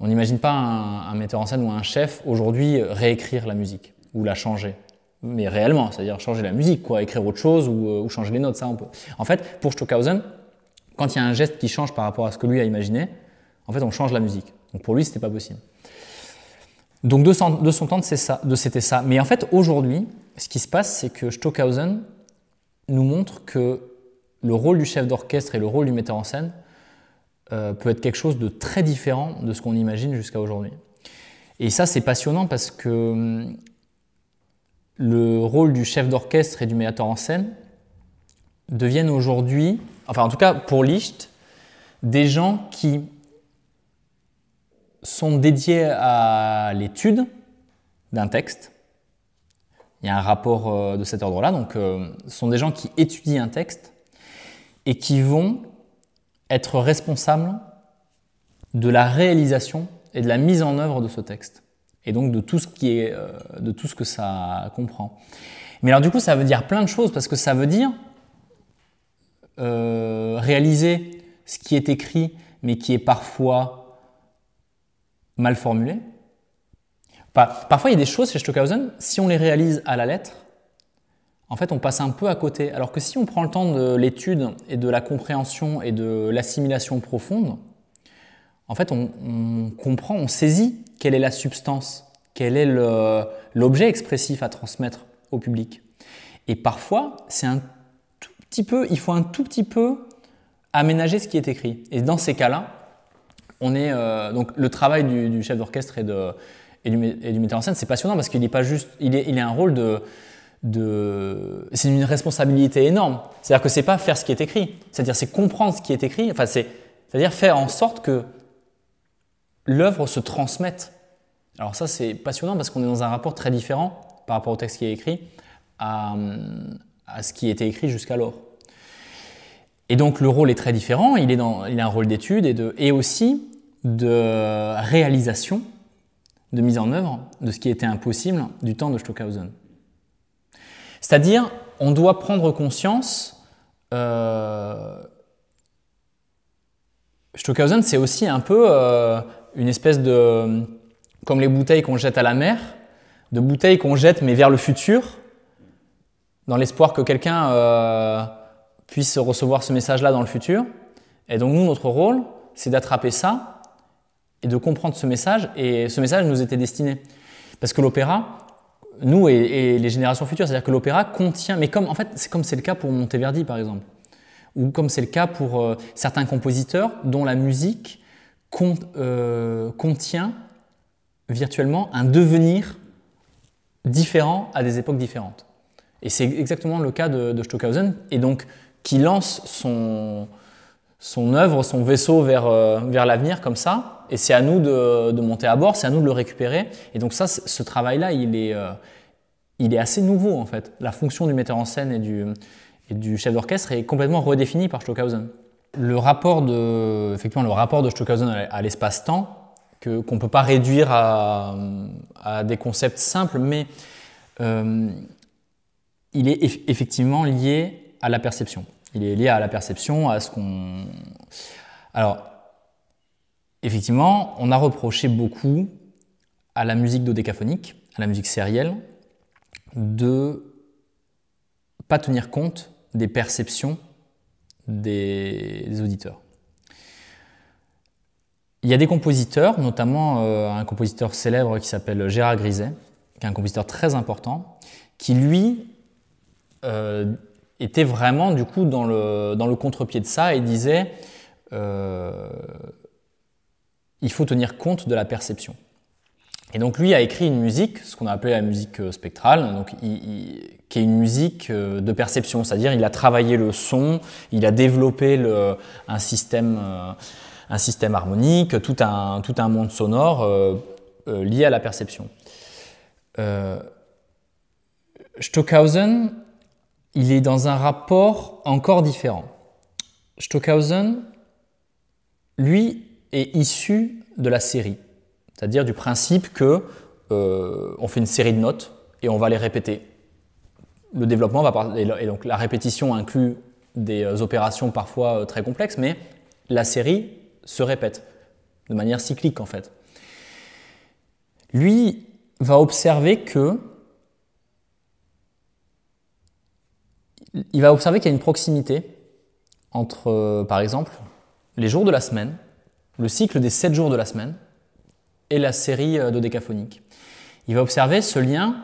on n'imagine pas un, metteur en scène ou un chef aujourd'hui euh, réécrire la musique ou la changer. Mais réellement, c'est-à-dire changer la musique, quoi, écrire autre chose euh, ou, changer les notes, ça on peut. En fait, pour Stockhausen, quand il y a un geste qui change par rapport à ce que lui a imaginé, en fait on change la musique. Donc pour lui, ce c'était pas possible. Donc de son, de temps, c'était ça, ça, Mais en fait, aujourd'hui, ce qui se passe, c'est que Stockhausen nous montre que le rôle du chef d'orchestre et le rôle du metteur en scène euh, peut être quelque chose de très différent de ce qu'on imagine jusqu'à aujourd'hui. Et ça, c'est passionnant parce que hum, le rôle du chef d'orchestre et du metteur en scène deviennent aujourd'hui, enfin en tout cas pour Licht, des gens qui sont dédiés à l'étude d'un texte. Il y a un rapport euh, de cet ordre-là, donc euh, ce sont des gens qui étudient un texte et qui vont être responsable de la réalisation et de la mise en œuvre de ce texte, et donc de tout ce, qui est, euh, de tout ce que ça comprend. Mais alors du coup, ça veut dire plein de choses, parce que ça veut dire euh, réaliser ce qui est écrit, mais qui est parfois mal formulé. Parfois, il y a des choses chez Stockhausen, si on les réalise à la lettre, en fait, on passe un peu à côté. Alors que si on prend le temps de l'étude et de la compréhension et de l'assimilation profonde, en fait, on, comprend, on saisit quelle est la substance, quel est l'objet expressif à transmettre au public. Et parfois, c'est un tout petit peu, il faut un tout petit peu aménager ce qui est écrit. Et dans ces cas-là, on est euh, donc le travail du, chef d'orchestre et, du, metteur en scène, c'est passionnant parce qu'il n'est pas juste, il, est, a un rôle de de... C'est une responsabilité énorme. C'est-à-dire que c'est pas faire ce qui est écrit. C'est-à-dire c'est comprendre ce qui est écrit. Enfin, c'est... C'est-à-dire faire en sorte que l'œuvre se transmette. Alors ça, c'est passionnant parce qu'on est dans un rapport très différent par rapport au texte qui est écrit à, à ce qui était écrit jusqu'alors. Et donc le rôle est très différent, il, est dans, il a un rôle d'étude et, de, et aussi de réalisation, de mise en œuvre de ce qui était impossible du temps de Stockhausen. C'est-à-dire, on doit prendre conscience. Euh, Stockhausen, c'est aussi un peu euh, une espèce de. comme les bouteilles qu'on jette à la mer, de bouteilles qu'on jette mais vers le futur, dans l'espoir que quelqu'un euh, puisse recevoir ce message-là dans le futur. Et donc, nous, notre rôle, c'est d'attraper ça et de comprendre ce message. Et ce message nous était destiné. Parce que l'opéra, nous et, les générations futures. C'est-à-dire que l'opéra contient, mais comme en fait, c'est comme c'est le cas pour Monteverdi par exemple, ou comme c'est le cas pour euh, certains compositeurs dont la musique euh, contient virtuellement un devenir différent à des époques différentes. Et c'est exactement le cas de, de, Stockhausen, et donc qui lance son, œuvre, son vaisseau vers euh, l'avenir comme ça, et c'est à nous de, monter à bord, c'est à nous de le récupérer. Et donc ça, ce travail-là, il est, euh, il est assez nouveau en fait. La fonction du metteur en scène et du, du chef d'orchestre est complètement redéfinie par Stockhausen. Le rapport de, effectivement, le rapport de Stockhausen à l'espace-temps, qu'on ne peut pas réduire à, des concepts simples, mais euh, il est effectivement lié à la perception. Il est lié à la perception, à ce qu'on... Alors, effectivement, on a reproché beaucoup à la musique dodécaphonique, à la musique sérielle, de pas tenir compte des perceptions des auditeurs. Il y a des compositeurs, notamment euh, un compositeur célèbre qui s'appelle Gérard Griset, qui est un compositeur très important, qui lui euh, était vraiment du coup dans le, contre-pied de ça et disait euh, il faut tenir compte de la perception. Et donc lui a écrit une musique, ce qu'on a appelé la musique euh, spectrale, donc qui est une musique euh, de perception, c'est-à-dire il a travaillé le son, il a développé un, système, euh, un, système, harmonique, tout un, tout un monde sonore lié à la perception. Stockhausen, il est dans un rapport encore différent. Stockhausen, lui, est issu de la série, c'est-à-dire du principe que euh, on fait une série de notes et on va les répéter. Le développement va et donc la répétition inclut des euh, opérations parfois euh, très complexes, mais la série se répète de manière cyclique en fait. Lui va observer que il va observer qu'il y a une proximité entre, par exemple, les jours de la semaine le cycle des sept jours de la semaine et la série euh, dodécaphonique. Il va observer ce lien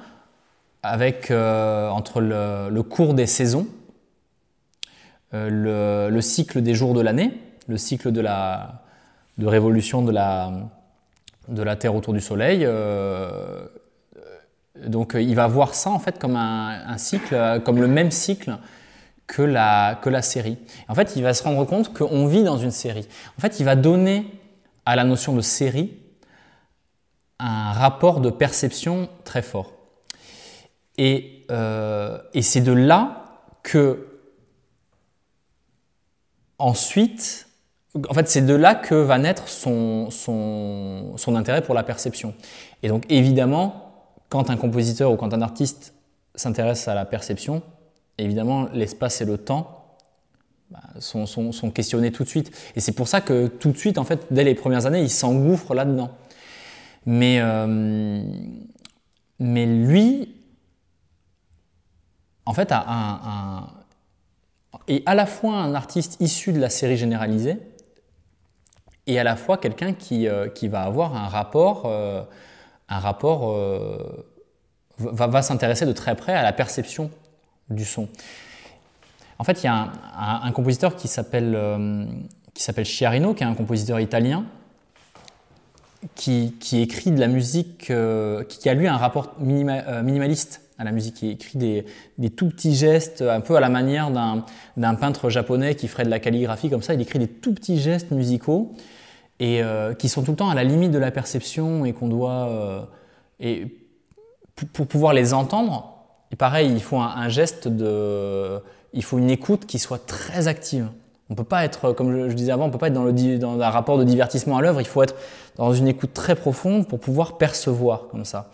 avec, euh, entre le, cours des saisons, euh, le, cycle des jours de l'année, le cycle de, la, révolution de la, Terre autour du Soleil. donc il va voir ça en fait comme un cycle, comme le même cycle que la, que la série. En fait, il va se rendre compte qu'on vit dans une série. En fait, il va donner à la notion de série un rapport de perception très fort. Et, euh, c'est de là que ensuite, en fait, c'est de là que va naître son, son, intérêt pour la perception. Et donc, évidemment, quand un compositeur ou quand un artiste s'intéresse à la perception, évidemment, l'espace et le temps bah, sont, questionnés tout de suite. Et c'est pour ça que tout de suite, en fait, dès les premières années, il s'engouffre là-dedans. Mais, euh, mais lui, en fait, a un, est à la fois un artiste issu de la série généralisée et à la fois quelqu'un qui, euh, qui va avoir un rapport, euh, un rapport va, va s'intéresser de très près à la perception du son. En fait, il y a un, compositeur euh, qui s'appelle Chiarino, qui est un compositeur italien, qui, écrit de la musique, euh, qui, a lui un rapport euh, minimaliste à la musique, qui écrit des, des, tout petits gestes, un peu à la manière d'un peintre japonais qui ferait de la calligraphie comme ça, il écrit des tout petits gestes musicaux et qui sont tout le temps à la limite de la perception et qu'on doit... et pour pouvoir les entendre, pareil, il faut un, geste de. Il faut une écoute qui soit très active. On peut pas être, comme je disais avant, on peut pas être dans, dans un rapport de divertissement à l'œuvre. Il faut être dans une écoute très profonde pour pouvoir percevoir comme ça.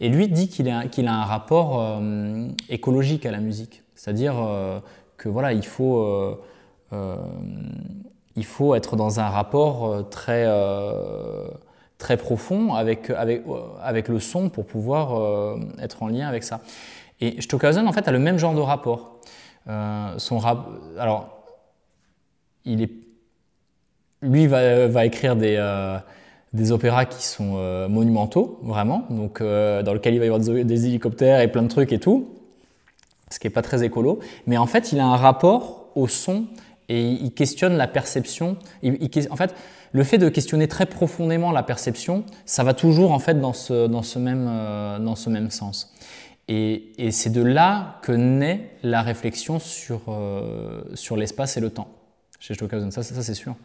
Et lui dit qu'il a, qu'il a un rapport euh, écologique à la musique. C'est-à-dire qu'il euh, que voilà, il faut, euh, il faut être dans un rapport très, très profond avec, avec, avec le son pour pouvoir être en lien avec ça. Et Stockhausen, en fait, a le même genre de rapport. Euh, son Alors, il est... lui va, va écrire des, euh, des, opéras qui sont euh, monumentaux, vraiment, donc, dans lequel il va y avoir des, hélicoptères et plein de trucs et tout, ce qui n'est pas très écolo. Mais en fait, il a un rapport au son et il questionne la perception. en fait, le fait de questionner très profondément la perception, ça va toujours en fait dans ce, dans ce, même, dans ce même sens. Et, c'est de là que naît la réflexion sur, euh, l'espace et le temps. Chez Stockhausen, ça, ça, ça c'est sûr.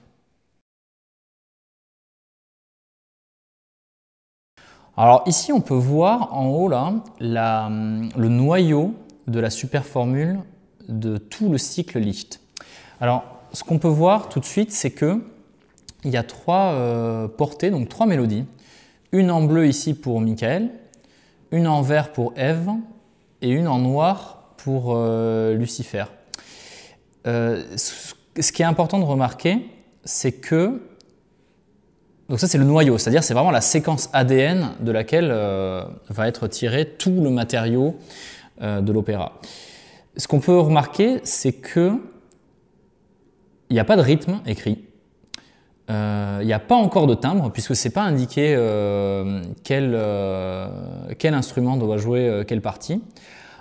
Alors ici, on peut voir en haut le noyau de la super formule de tout le cycle Licht. Alors, ce qu'on peut voir tout de suite, c'est que il y a trois euh, portées, donc trois mélodies. Une en bleu ici pour Michael, une en vert pour Ève et une en noir pour euh, Lucifer. Euh, ce qui est important de remarquer, c'est que donc ça c'est le noyau, c'est-à-dire c'est vraiment la séquence ADN de laquelle euh, va être tiré tout le matériau de l'opéra. Ce qu'on peut remarquer, c'est que il n'y a pas de rythme écrit. Il euh, n'y a pas encore de timbre, puisque ce n'est pas indiqué euh, euh, quel, instrument doit jouer quelle partie.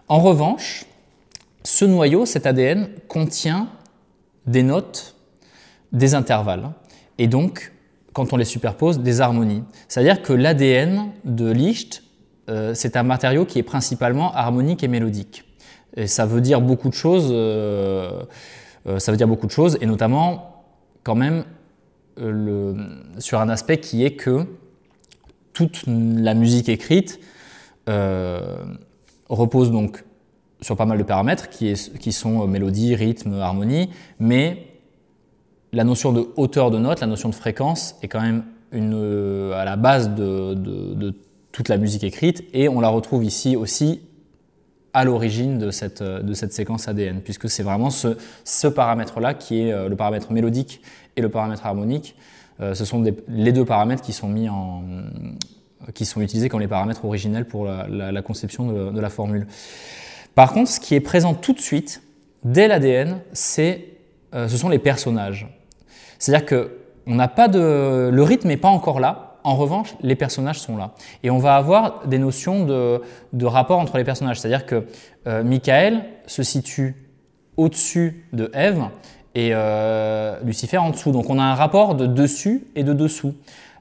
En revanche, ce noyau, cet ADN, contient des notes, des intervalles, et donc, quand on les superpose, des harmonies. C'est-à-dire que l'ADN de Licht, c'est un matériau qui est principalement harmonique et mélodique. Et ça veut dire beaucoup de choses, ça veut dire beaucoup de choses, et notamment quand même euh, le, sur un aspect qui est que toute la musique écrite euh, repose donc sur pas mal de paramètres qui, sont euh, mélodie, rythme, harmonie, mais la notion de hauteur de note, la notion de fréquence est quand même à la base de, toute la musique écrite et on la retrouve ici aussi à l'origine de cette, séquence ADN, puisque c'est vraiment ce, paramètre-là qui est le paramètre mélodique et le paramètre harmonique, euh, ce sont les deux paramètres qui sont, mis en, qui sont utilisés comme les paramètres originels pour la, conception de, la formule. Par contre, ce qui est présent tout de suite, dès l'ADN, c'est, euh, ce sont les personnages. C'est-à-dire que on n'a pas de, le rythme n'est pas encore là. En revanche, les personnages sont là. Et on va avoir des notions de, de rapport entre les personnages. C'est-à-dire que euh, Michael se situe au-dessus de Ève et euh, Lucifer en dessous. Donc on a un rapport de dessus et de dessous.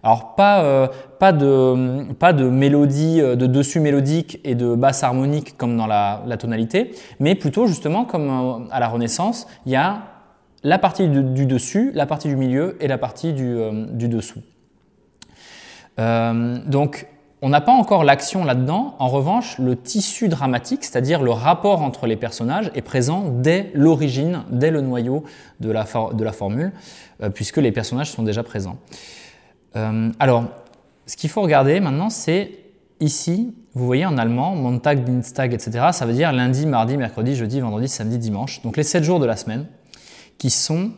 Alors pas, euh, pas, de, pas de mélodie, euh, de dessus mélodique et de basse harmonique comme dans la, tonalité, mais plutôt justement comme à la Renaissance, il y a la partie du, dessus, la partie du milieu et la partie du, dessous. donc on n'a pas encore l'action là-dedans, en revanche, le tissu dramatique, c'est-à-dire le rapport entre les personnages, est présent dès l'origine, dès le noyau de la, formule, euh, puisque les personnages sont déjà présents. Euh, alors, ce qu'il faut regarder maintenant, c'est ici, vous voyez en allemand, Montag, Dienstag, etc., ça veut dire lundi, mardi, mercredi, jeudi, vendredi, samedi, dimanche, donc les sept jours de la semaine, qui sont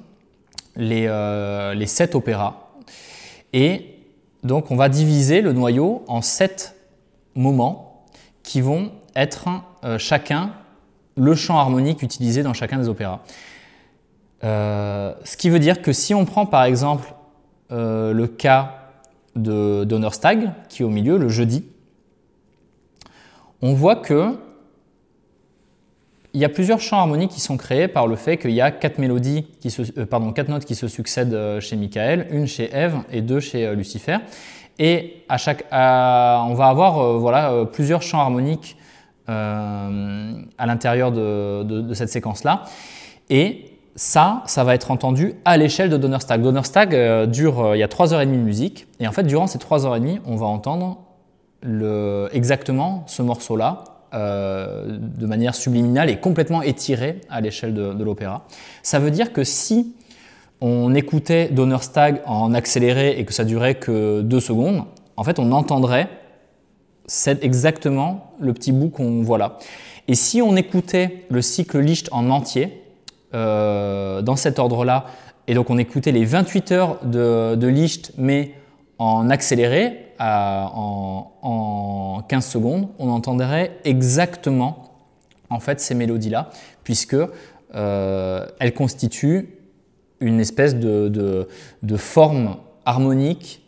les, euh, sept les 7 opéras. Et donc on va diviser le noyau en sept moments qui vont être euh, chacun le champ harmonique utilisé dans chacun des opéras. Euh, ce qui veut dire que si on prend par exemple euh, le cas de Donnerstag, qui est au milieu, le jeudi, on voit que il y a plusieurs chants harmoniques qui sont créés par le fait qu'il y a quatre mélodies, se, euh, pardon, quatre notes qui se succèdent euh, chez Michael, une chez Eve, et deux chez euh, Lucifer. Et à chaque, on va avoir voilà, plusieurs chants harmoniques à l'intérieur de, cette séquence-là. Et ça, ça va être entendu à l'échelle de Donnerstag. Donnerstag dure, il y a 3h30 de musique. Et en fait, durant ces 3h30, on va entendre exactement ce morceau-là euh, de manière subliminale et complètement étirée à l'échelle de, l'opéra. Ça veut dire que si on écoutait Donnerstag en accéléré et que ça durait que deux secondes, en fait, on entendrait c'est exactement le petit bout qu'on voit là. Et si on écoutait le cycle Licht en entier, euh, dans cet ordre-là, et donc on écoutait les 28 heures de, de Licht, mais en accéléré, euh, en, 15 secondes, on entendrait exactement en fait ces mélodies-là, puisque euh, elles constituent une espèce de, forme harmonique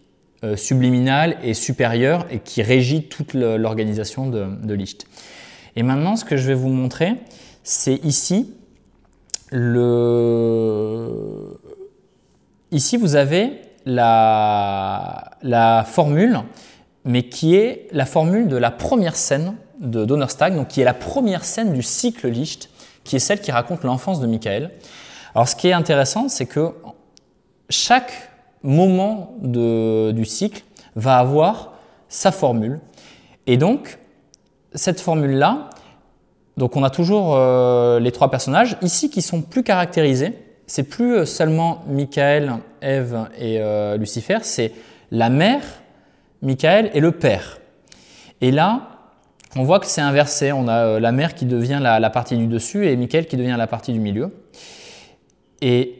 euh, subliminale et supérieure et qui régit toute l'organisation de, de Licht. Et maintenant, ce que je vais vous montrer, c'est ici Ici, vous avez la, formule, mais qui est la formule de la première scène de Donnerstag, donc qui est la première scène du cycle Licht, qui est celle qui raconte l'enfance de Michael. Alors ce qui est intéressant, c'est que chaque moment du cycle va avoir sa formule. Et donc, cette formule-là, donc on a toujours euh, les trois personnages, ici qui sont plus caractérisés, c'est plus euh, seulement Michael Eve et euh, Lucifer, c'est la mère, Michael et le père. Et là, on voit que c'est inversé. On a euh, la mère qui devient la, partie du dessus et Michael qui devient la partie du milieu. Et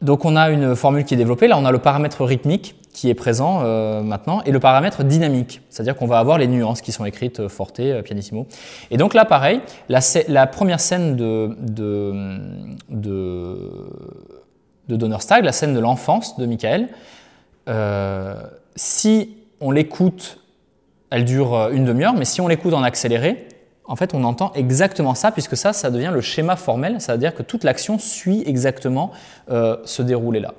donc on a une formule qui est développée. Là, on a le paramètre rythmique qui est présent euh, maintenant et le paramètre dynamique, c'est-à-dire qu'on va avoir les nuances qui sont écrites forte, pianissimo. Et donc là, pareil, la, première scène de de Donnerstag, la scène de l'enfance de Michael. Euh, si on l'écoute, elle dure euh, une demi-heure, mais si on l'écoute en accéléré, en fait, on entend exactement ça, puisque ça, ça devient le schéma formel, c'est-à-dire que toute l'action suit exactement euh, ce déroulé-là.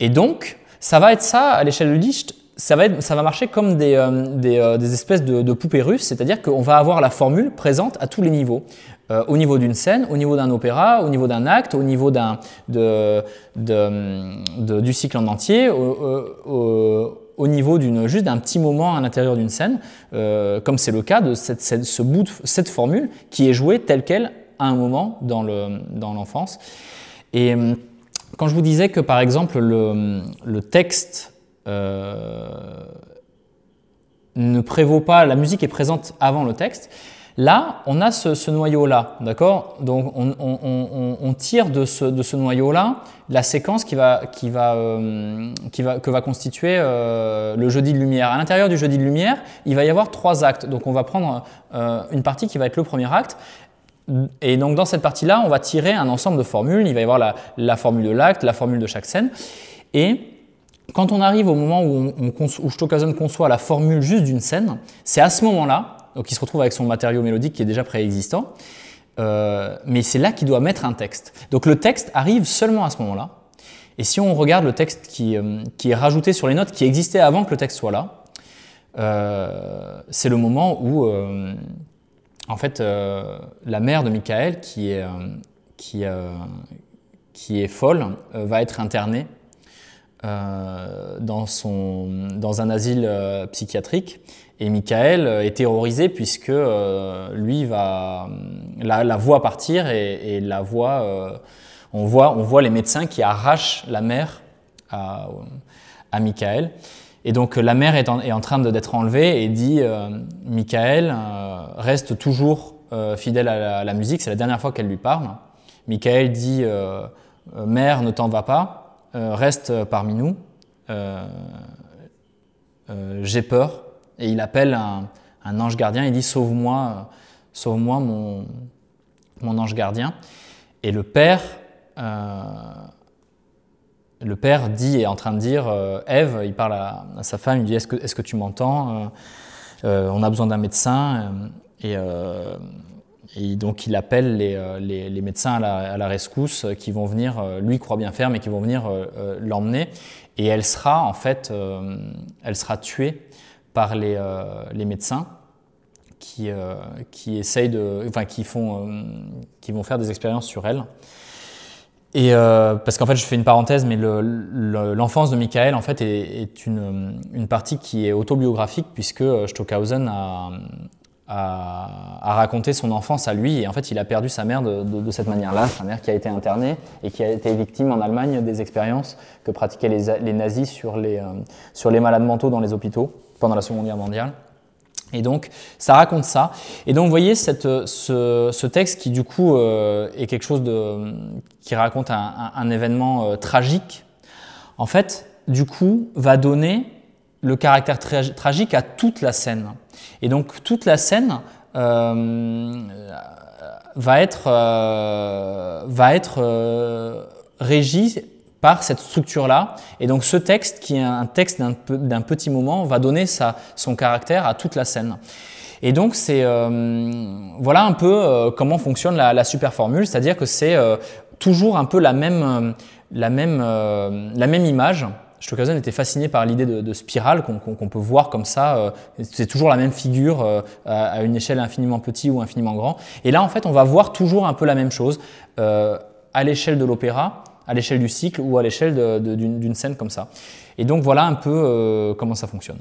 Et donc, ça va être ça à l'échelle de Licht ça va, être, ça va marcher comme des, euh, euh, des, espèces de, poupées russes, c'est-à-dire qu'on va avoir la formule présente à tous les niveaux. Euh, au niveau d'une scène, au niveau d'un opéra, au niveau d'un acte, au niveau d'un, de, de, du cycle en entier, au, niveau d'une, juste d'un petit moment à l'intérieur d'une scène, comme c'est le cas de cette, scène, ce bout cette formule qui est jouée telle qu'elle à un moment dans, le, dans l'enfance. Et quand je vous disais que par exemple le, le texte euh, ne prévaut pas, la musique est présente avant le texte. Là, on a ce, noyau-là, d'accord Donc, on, tire de ce, noyau-là la séquence qui va, qui va, euh, que va constituer euh, le jeudi de lumière. À l'intérieur du jeudi de lumière, il va y avoir trois actes. Donc, on va prendre une partie qui va être le premier acte. Et donc, dans cette partie-là, on va tirer un ensemble de formules. Il va y avoir la, la formule de l'acte, la formule de chaque scène. Et quand on arrive au moment où, on, Stockhausen conçoit la formule juste d'une scène, c'est à ce moment-là, donc il se retrouve avec son matériau mélodique qui est déjà préexistant, euh, mais c'est là qu'il doit mettre un texte. Donc le texte arrive seulement à ce moment-là. Et si on regarde le texte qui, euh, est rajouté sur les notes, qui existait avant que le texte soit là, euh, c'est le moment où, en fait, la mère de Michael, qui est, qui, qui est folle, va être internée euh, dans, son, dans un asile euh, psychiatrique. Et Michael euh, est terrorisé puisque lui va la, la voit partir et, et la voit, on voit on voit les médecins qui arrachent la mère à, à Michael. Et donc la mère est en, est en train d'être enlevée et dit euh, Michael reste toujours fidèle à la, à la musique, c'est la dernière fois qu'elle lui parle. Michael dit Mère, ne t'en va pas. Euh, reste euh, parmi nous. Euh, j'ai peur. Et il appelle un, ange gardien. Il dit Sauve-moi, sauve-moi, mon, mon, ange gardien. Et le père, le père dit, est en train de dire Ève, il parle à, sa femme, il dit Est-ce que, est que, tu m'entends On a besoin d'un médecin. et. Et donc il appelle les, euh, les, médecins à la, rescousse euh, qui vont venir, euh, lui croit bien faire, mais qui vont venir l'emmener. Et elle sera en fait, elle sera tuée par les, les médecins qui, qui essayent de, enfin qui font, qui vont faire des expériences sur elle. Et parce qu'en fait, je fais une parenthèse, mais l'enfance le, de Michael en fait est, une, une, partie qui est autobiographique puisque Stockhausen a, à, à, raconter son enfance à lui. Et en fait, il a perdu sa mère de, cette manière-là, sa mère qui a été internée et qui a été victime en Allemagne des expériences que pratiquaient les, les nazis sur les, euh, sur les malades mentaux dans les hôpitaux pendant la Seconde Guerre mondiale. Et donc, ça raconte ça. Et donc, vous voyez cette, euh, ce, texte qui, du coup, euh, est quelque chose de, qui raconte un, événement tragique, en fait, du coup, va donner le caractère tragique à toute la scène. Et donc toute la scène euh, euh, va être, euh, va être régie par cette structure-là. Et donc ce texte, qui est un texte d'un petit moment, va donner son caractère à toute la scène. Et donc c'est voilà un peu comment fonctionne la, la super formule, c'est-à-dire que c'est toujours un peu la même, la même, la même image Stockhausen était fasciné par l'idée de, spirale qu'on peut voir comme ça. Euh, c'est toujours la même figure euh, à une échelle infiniment petite ou infiniment grand. Et là, en fait, on va voir toujours un peu la même chose euh, à l'échelle de l'opéra, à l'échelle du cycle ou à l'échelle d'une scène comme ça. Et donc voilà un peu comment ça fonctionne.